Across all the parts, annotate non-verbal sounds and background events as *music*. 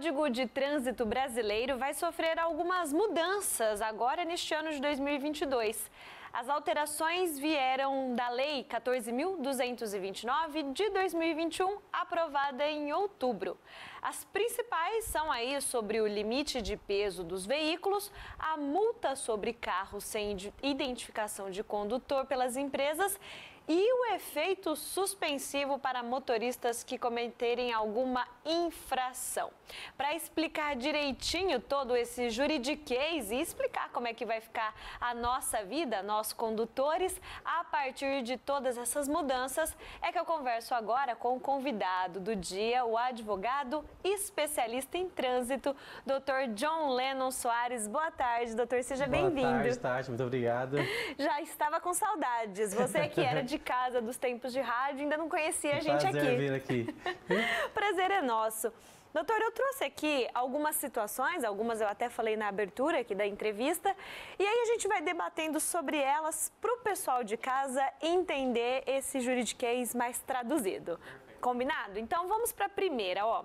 Código de Trânsito Brasileiro vai sofrer algumas mudanças agora neste ano de 2022. As alterações vieram da Lei 14.229 de 2021, aprovada em outubro. As principais são aí sobre o limite de peso dos veículos, a multa sobre carros sem identificação de condutor pelas empresas e o efeito suspensivo para motoristas que cometerem alguma infração. Para explicar direitinho todo esse juridiquês e explicar como é que vai ficar a nossa vida, nós condutores, a partir de todas essas mudanças, é que eu converso agora com o convidado do dia, o advogado especialista em trânsito, Dr. John Lennon Soares. Boa tarde, doutor, seja bem-vindo. Boa bem tarde, tarde, muito obrigado. *laughs* Já estava com saudades. Você que era de casa dos tempos de rádio, ainda não conhecia a gente Prazer aqui. Vir aqui. *laughs* Prazer é nosso. Doutor, eu trouxe aqui algumas situações, algumas eu até falei na abertura aqui da entrevista, e aí a gente vai debatendo sobre elas para o pessoal de casa entender esse juridiquês mais traduzido. Combinado? Então vamos para a primeira, ó.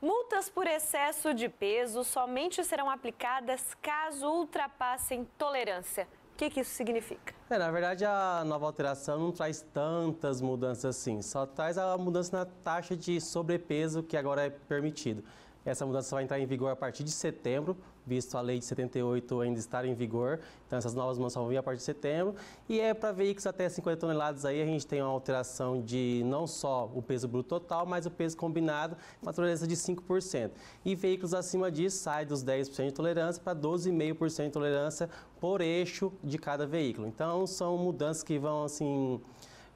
Multas por excesso de peso somente serão aplicadas caso ultrapassem tolerância que, que isso significa? É, na verdade, a nova alteração não traz tantas mudanças assim, só traz a mudança na taxa de sobrepeso que agora é permitido. Essa mudança vai entrar em vigor a partir de setembro, visto a lei de 78 ainda estar em vigor. Então essas novas mudanças vão vir a partir de setembro. E é para veículos até 50 toneladas aí a gente tem uma alteração de não só o peso bruto total, mas o peso combinado, uma tolerância de 5%. E veículos acima disso sai dos 10% de tolerância para 12,5% de tolerância por eixo de cada veículo. Então são mudanças que vão assim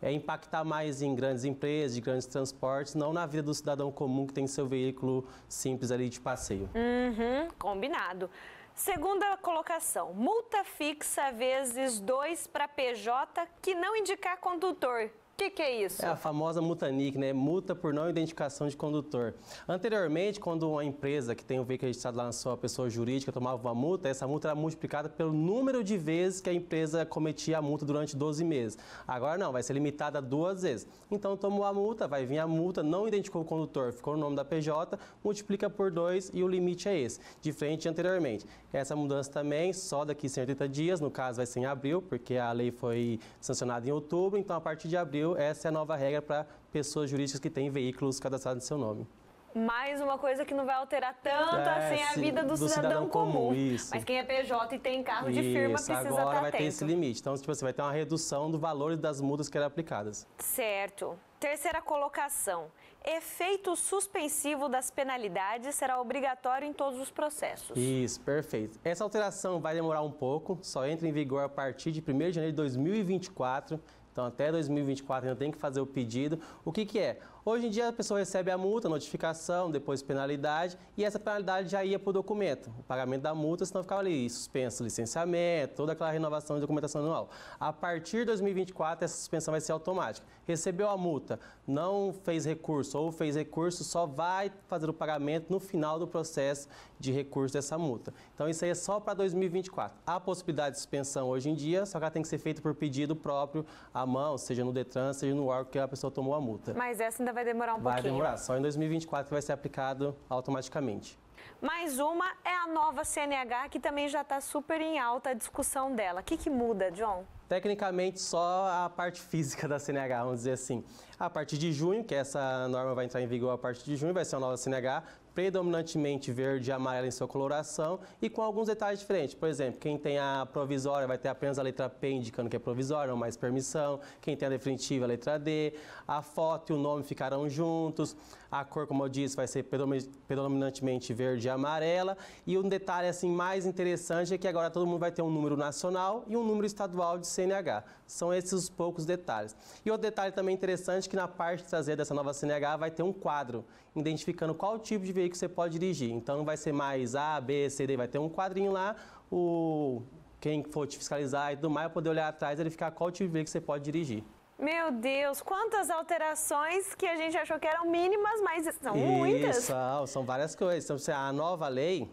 é, impactar mais em grandes empresas, de grandes transportes, não na vida do cidadão comum que tem seu veículo simples ali de passeio. Uhum, combinado. Segunda colocação, multa fixa vezes 2 para PJ que não indicar condutor. O que, que, é isso? É a famosa mutanic, né? Multa por não identificação de condutor. Anteriormente, quando uma empresa que tem um veículo registrado lá na sua pessoa jurídica tomava uma multa, essa multa era multiplicada pelo número de vezes que a empresa cometia a multa durante 12 meses. Agora não, vai ser limitada a duas vezes. Então tomou a multa, vai vir a multa, não identificou o condutor, ficou o no nome da PJ, multiplica por dois e o limite é esse, diferente anteriormente. Essa mudança também só daqui 180 dias, no caso vai ser em abril, porque a lei foi sancionada em outubro, então a partir de abril Brasil, essa é a nova regra para pessoas jurídicas que têm veículos cadastrados em seu nome mais uma coisa que não vai alterar tanto é, assim a vida do, do cidadão, cidadão, comum. comum Mas quem é PJ e tem carro isso, de firma precisa agora tá vai atento. ter esse limite. Então, tipo assim, vai ter uma redução do valor das multas que eram aplicadas. Certo. Terceira colocação: efeito suspensivo das penalidades será obrigatório em todos os processos. Isso, perfeito. Essa alteração vai demorar um pouco, só entra em vigor a partir de 1 de janeiro de 2024. Então, até 2024 ainda tem que fazer o pedido. O que, que é? Hoje em dia a pessoa recebe a multa, notificação, depois penalidade, e essa penalidade já ia para o documento. O pagamento da multa, senão ficava ali suspenso licenciamento, toda aquela renovação de documentação anual. A partir de 2024, essa suspensão vai ser automática. Recebeu a multa, conta, não fez recurso ou fez recurso, só vai fazer o pagamento no final do processo de recurso dessa multa. Então isso aí é só para 2024. Há possibilidade de suspensão hoje em dia, só que ela tem que ser feita por pedido próprio à mão, seja no Detran, seja no órgão que a pessoa tomou a multa. Mas essa ainda vai demorar um vai pouquinho. Vai demorar, só em 2024 vai ser aplicado automaticamente. Mais uma é a nova CNH, que também já está super em alta a discussão dela. O que, que muda, John? Tecnicamente, só a parte física *laughs* da CNH, vamos dizer assim. A partir de junho, que é essa norma vai entrar em vigor a partir de junho, vai ser a nova CNH, predominantemente verde e amarelo em sua coloração e com alguns detalhes diferentes. Por exemplo, quem tem a provisória vai ter apenas a letra P indicando que é provisória, não mais permissão. Quem tem a definitiva, a letra D. A foto e o nome ficarão juntos. A cor, como eu disse, vai ser predominantemente verde e amarela. E um detalhe assim mais interessante é que agora todo mundo vai ter um número nacional e um número estadual de CNH. São esses os poucos detalhes. E outro detalhe também interessante é que na parte traseira dessa nova CNH vai ter um quadro identificando qual tipo de veículo você pode dirigir. Então vai ser mais A, B, C, D, vai ter um quadrinho lá, o quem for te fiscalizar e tudo mais, poder olhar atrás e verificar qual tipo de veículo você pode dirigir. Meu Deus, quantas alterações que a gente achou que eram mínimas, mas são Isso, muitas. São, ah, são várias coisas. Então, a nova lei,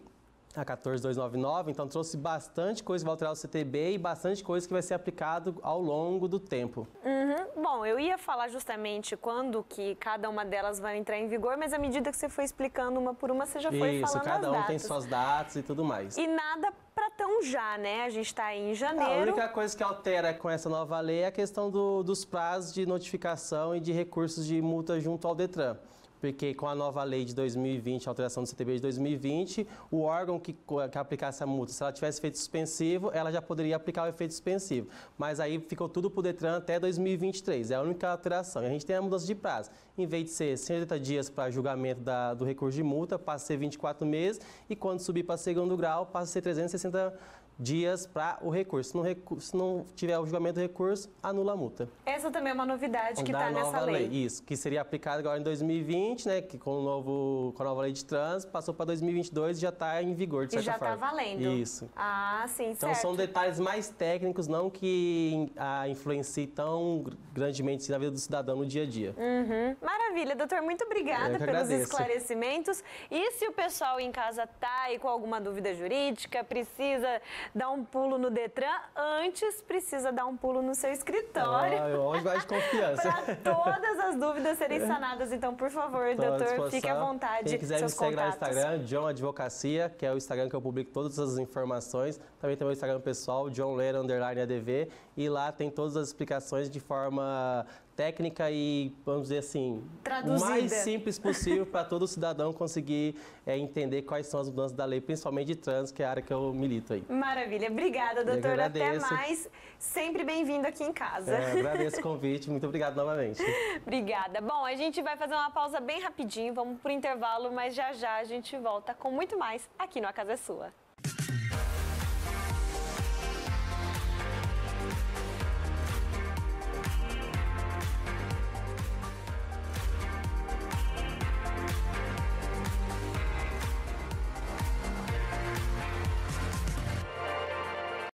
a ah, 14299, então trouxe bastante coisa que vai alterar o CTB e bastante coisa que vai ser aplicado ao longo do tempo. Uhum. Bom, eu ia falar justamente quando que cada uma delas vai entrar em vigor, mas à medida que você foi explicando uma por uma, você já foi Isso, falando cada um datas. tem suas datas e tudo mais. E nada para tão já, né? A gente está em ah, janeiro. A única coisa que altera com essa nova lei é a questão do, dos prazos de notificação e de recursos de multa junto ao DETRAN porque com a nova lei de 2020, a alteração do CTB de 2020, o órgão que, que aplicar essa multa, se ela tivesse feito suspensivo, ela já poderia aplicar o efeito suspensivo. Mas aí ficou tudo para o DETRAN até 2023, é a única alteração. E a gente tem a mudança de prazo. Em vez de ser 180 dias para julgamento da, do recurso de multa, passa a ser 24 meses, e quando subir para segundo grau, passa a ser 360 dias para o recurso. Se não, recu se não, tiver o julgamento do recurso, anula a multa. Essa também é uma novidade que está nessa lei. lei. Isso, que seria aplicada agora em 2020, né, que com, o novo, com a nova lei de trânsito, passou para 2022 e já está em vigor, de certa e já tá forma. já está valendo. Isso. Ah, sim, Então certo. são detalhes mais técnicos, não que a influencie tão grandemente na vida do cidadão no dia a dia. Uhum. Maravilha, doutor, muito obrigada pelos esclarecimentos. E se o pessoal em casa está aí com alguma dúvida jurídica, precisa dar um pulo no Detran, antes precisa dar um pulo no seu escritório. Ah, onde vai de confiança. *laughs* para todas as dúvidas serem sanadas. Então, por favor, Tô doutor, fique à vontade. Quem quiser seus me seguir no Instagram, John Advocacia, que é o Instagram que eu publico todas as informações. Também tem o Instagram pessoal, John Leira, underline ADV. E lá tem todas as explicações de forma técnica e, vamos dizer assim, Traduzida. mais simples possível para todo cidadão conseguir é, entender quais são as mudanças da lei, principalmente de trânsito, que é a área que eu milito aí. Maravilha. Obrigada, doutora. Até mais. Sempre bem-vindo aqui em casa. É, agradeço o convite. Muito obrigado novamente. *laughs* Obrigada. Bom, a gente vai fazer uma pausa bem rapidinho. Vamos para o intervalo, mas já já a gente volta com muito mais aqui no A Casa é Sua.